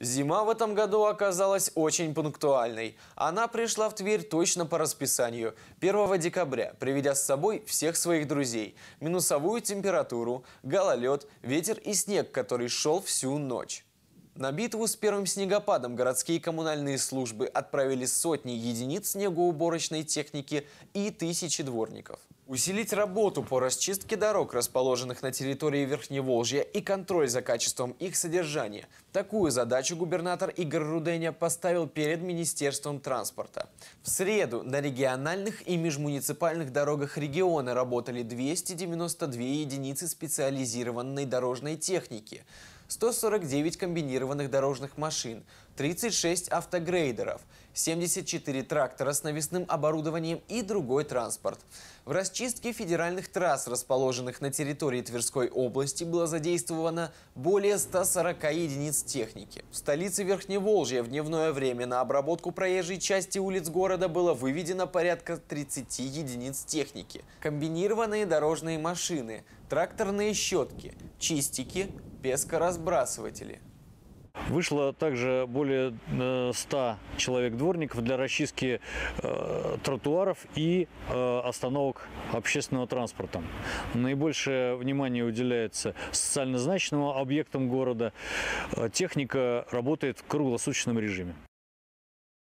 Зима в этом году оказалась очень пунктуальной. Она пришла в Тверь точно по расписанию. 1 декабря, приведя с собой всех своих друзей. Минусовую температуру, гололед, ветер и снег, который шел всю ночь. На битву с первым снегопадом городские коммунальные службы отправили сотни единиц снегоуборочной техники и тысячи дворников. Усилить работу по расчистке дорог, расположенных на территории Верхневолжья, и контроль за качеством их содержания. Такую задачу губернатор Игорь Руденя поставил перед Министерством транспорта. В среду на региональных и межмуниципальных дорогах региона работали 292 единицы специализированной дорожной техники – 149 комбинированных дорожных машин, 36 автогрейдеров, 74 трактора с навесным оборудованием и другой транспорт. В расчистке федеральных трасс, расположенных на территории Тверской области, было задействовано более 140 единиц техники. В столице Верхневолжья в дневное время на обработку проезжей части улиц города было выведено порядка 30 единиц техники. Комбинированные дорожные машины – тракторные щетки, чистики, пескоразбрасыватели. Вышло также более 100 э, человек-дворников для расчистки э, тротуаров и э, остановок общественного транспорта. Наибольшее внимание уделяется социально значимым объектам города. Э, техника работает в круглосуточном режиме.